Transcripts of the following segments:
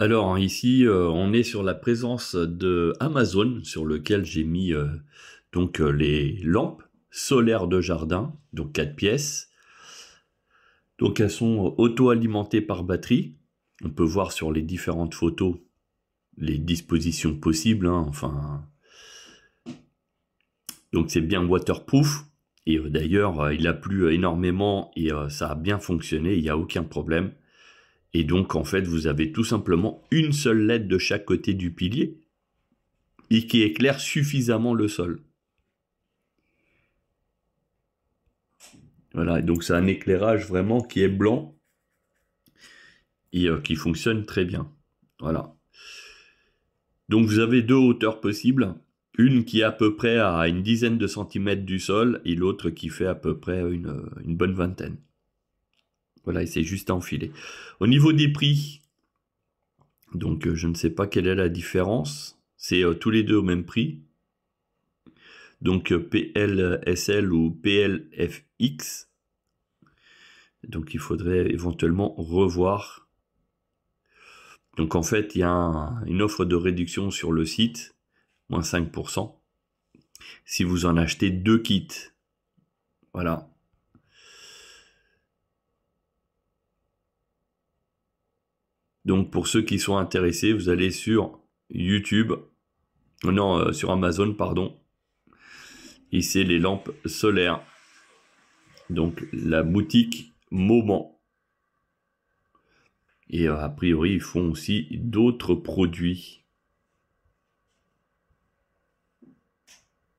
Alors hein, ici, euh, on est sur la présence de Amazon, sur lequel j'ai mis euh, donc euh, les lampes solaires de jardin, donc 4 pièces. Donc elles sont auto-alimentées par batterie. On peut voir sur les différentes photos les dispositions possibles. Hein, enfin, donc c'est bien waterproof. Et d'ailleurs, il a plu énormément et ça a bien fonctionné. Il n'y a aucun problème. Et donc, en fait, vous avez tout simplement une seule lettre de chaque côté du pilier et qui éclaire suffisamment le sol. Voilà, donc c'est un éclairage vraiment qui est blanc et euh, qui fonctionne très bien. Voilà. Donc vous avez deux hauteurs possibles, une qui est à peu près à une dizaine de centimètres du sol et l'autre qui fait à peu près une euh, bonne vingtaine. Voilà, c'est s'est juste enfilé. Au niveau des prix, donc euh, je ne sais pas quelle est la différence. C'est euh, tous les deux au même prix. Donc euh, PLSL ou PLFX. Donc il faudrait éventuellement revoir. Donc en fait, il y a une offre de réduction sur le site, moins 5%, si vous en achetez deux kits. Voilà. Donc pour ceux qui sont intéressés, vous allez sur YouTube, non, euh, sur Amazon, pardon. Et c'est les lampes solaires. Donc la boutique Moment. Et euh, a priori, ils font aussi d'autres produits.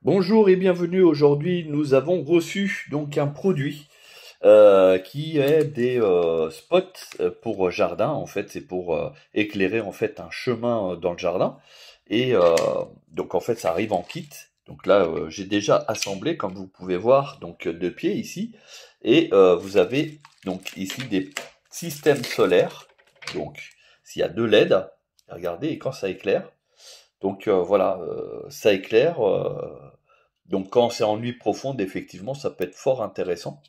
Bonjour et bienvenue. Aujourd'hui, nous avons reçu donc un produit euh, qui est des euh, spots euh, pour jardin en fait, c'est pour éclairer en fait un chemin dans le jardin. Et donc en fait, ça arrive en kit. Donc là, j'ai déjà assemblé, comme vous pouvez voir, donc deux pieds ici, et vous avez donc ici des systèmes solaires. Donc s'il y a deux LED, regardez, et quand ça éclaire, donc voilà, ça éclaire. donc quand c'est en nuit profonde, effectivement, ça peut être fort intéressant.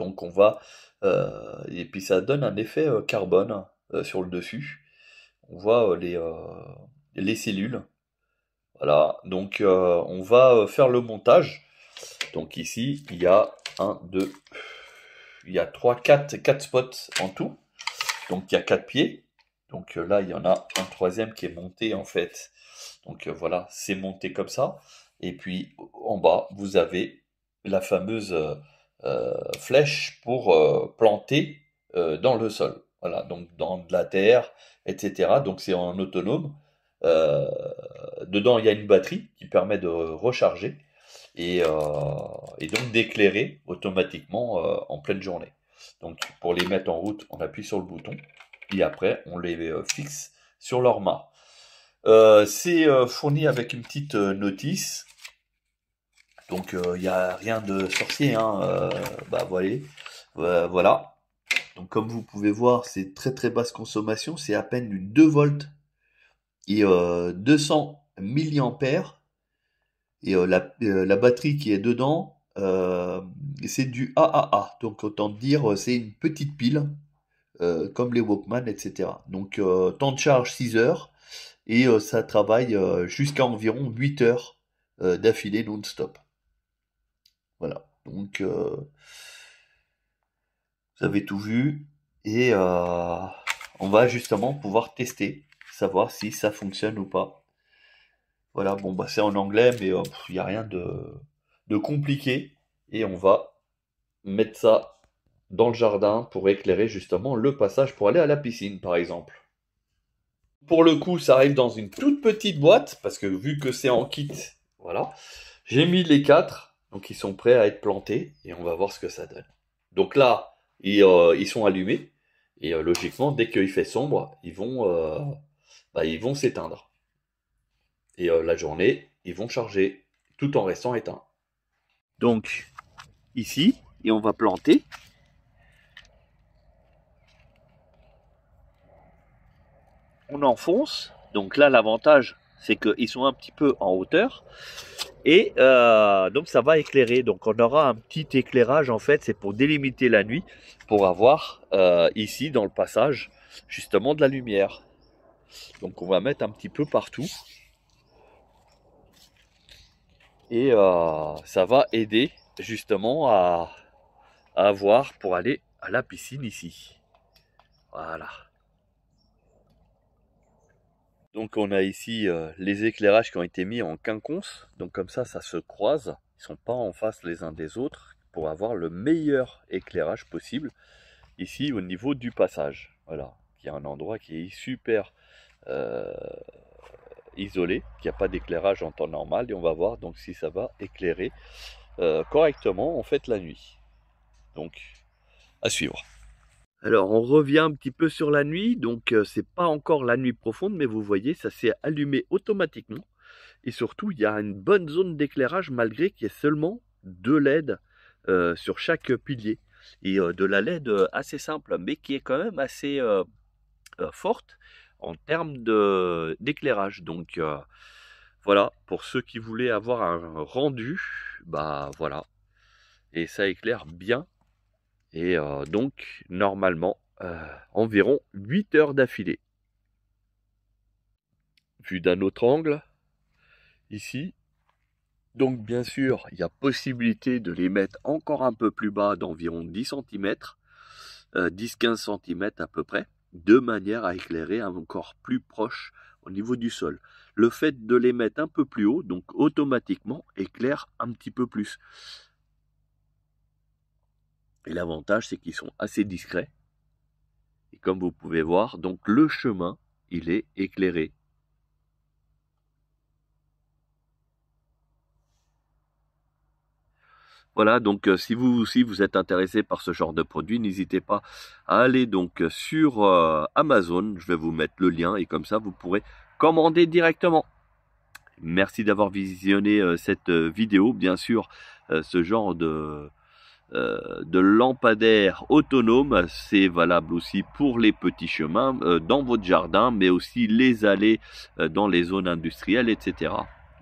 Donc on va, euh, et puis ça donne un effet euh, carbone euh, sur le dessus. On voit les, les cellules. Voilà, donc on va faire le montage. Donc ici, il y a 1, 2, il y a 3, 4, 4 spots en tout. Donc il y a 4 pieds. Donc là, il y en a un troisième qui est monté en fait. Donc voilà, c'est monté comme ça. Et puis en bas, vous avez la fameuse euh, flèche pour euh, planter euh, dans le sol. Voilà, donc dans de la terre, etc. Donc c'est en autonome. dedans, il y a une batterie qui permet de recharger et, donc d'éclairer automatiquement en pleine journée. Donc pour les mettre en route, on appuie sur le bouton et après on les fixe sur leur mât. c'est fourni avec une petite notice donc il euh, n'y a rien de sorcier, hein, euh, bah euh, voilà. Donc comme vous pouvez voir, c'est très très basse consommation, c'est à peine du 2 volts et 200 milliampères Et la, batterie qui est dedans, c'est du AAA. Donc autant dire, c'est une petite pile, comme les Walkman, etc. Donc temps de charge 6 heures, et ça travaille jusqu'à environ 8 heures d'affilée non-stop. Voilà. Donc, euh, vous avez tout vu. Et euh, on va justement pouvoir tester, savoir si ça fonctionne ou pas. Voilà, bon, bah, c'est en anglais, mais euh, il n'y a rien de, de compliqué. Et on va mettre ça dans le jardin pour éclairer justement le passage pour aller à la piscine, par exemple. Pour le coup, ça arrive dans une toute petite boîte, parce que vu que c'est en kit, voilà, j'ai mis les quatre. Donc ils sont prêts à être plantés et on va voir ce que ça donne. Donc là, ils, euh, sont allumés et euh, logiquement, dès qu'il fait sombre, ils vont, euh, bah, ils vont s'éteindre. Et la journée, ils vont charger tout en restant éteints. Donc ici, et on va planter. On enfonce. Donc là, l'avantage c'est qu'ils sont un petit peu en hauteur et euh, donc ça va éclairer. Donc on aura un petit éclairage en fait, c'est pour délimiter la nuit, pour avoir euh, ici dans le passage justement de la lumière. Donc on va mettre un petit peu partout et euh, ça va aider justement à, à avoir pour aller à la piscine ici. Voilà. Donc on a ici euh, les éclairages qui ont été mis en quinconce, donc comme ça ça se croise, ils ne sont pas en face les uns des autres pour avoir le meilleur éclairage possible ici au niveau du passage. Voilà, il y a un endroit qui est super isolé, euh, isolé, qui a pas d'éclairage en temps normal et on va voir donc si ça va éclairer euh, correctement en fait la nuit. Donc à suivre. Alors on revient un petit peu sur la nuit, donc ce n'est pas encore la nuit profonde, mais vous voyez, ça s'est allumé automatiquement. Et surtout, il y a une bonne zone d'éclairage malgré qu'il y ait seulement deux LED sur chaque pilier. Et de la LED assez simple, mais qui est quand même assez forte en termes d'éclairage. Donc voilà, pour ceux qui voulaient avoir un rendu, bah voilà. Et ça éclaire bien et euh, donc, normalement, euh, environ 8 heures d'affilée. Vu d'un autre angle, ici, donc bien sûr, il y a possibilité de les mettre encore un peu plus bas d'environ 10 cm, 10-15 cm à peu près, de manière à éclairer encore plus proche au niveau du sol. Le fait de les mettre un peu plus haut, donc automatiquement, éclaire un petit peu plus l'avantage, c'est qu'ils sont assez discrets. Et comme vous pouvez voir, donc le chemin, il est éclairé. Voilà, donc euh, si vous aussi vous êtes intéressé par ce genre de produit, n'hésitez pas à aller donc sur euh, Amazon. Je vais vous mettre le lien et comme ça vous pourrez commander directement. Merci d'avoir visionné euh, cette vidéo. Bien sûr, ce genre de euh, de lampadaires autonome, C'est valable aussi pour les petits chemins euh, dans votre jardin, mais aussi les allées euh, dans les zones industrielles, etc.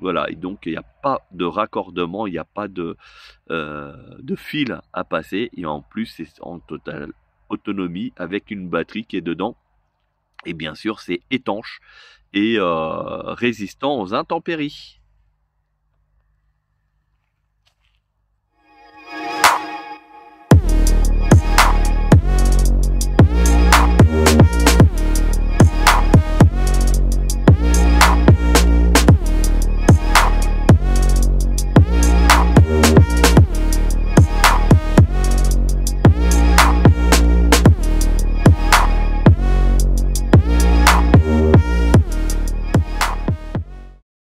Voilà, et donc il n'y a pas de raccordement, il n'y a pas de, de fil à passer, et en plus c'est en totale autonomie avec une batterie qui est dedans, et bien sûr c'est étanche et résistant aux intempéries.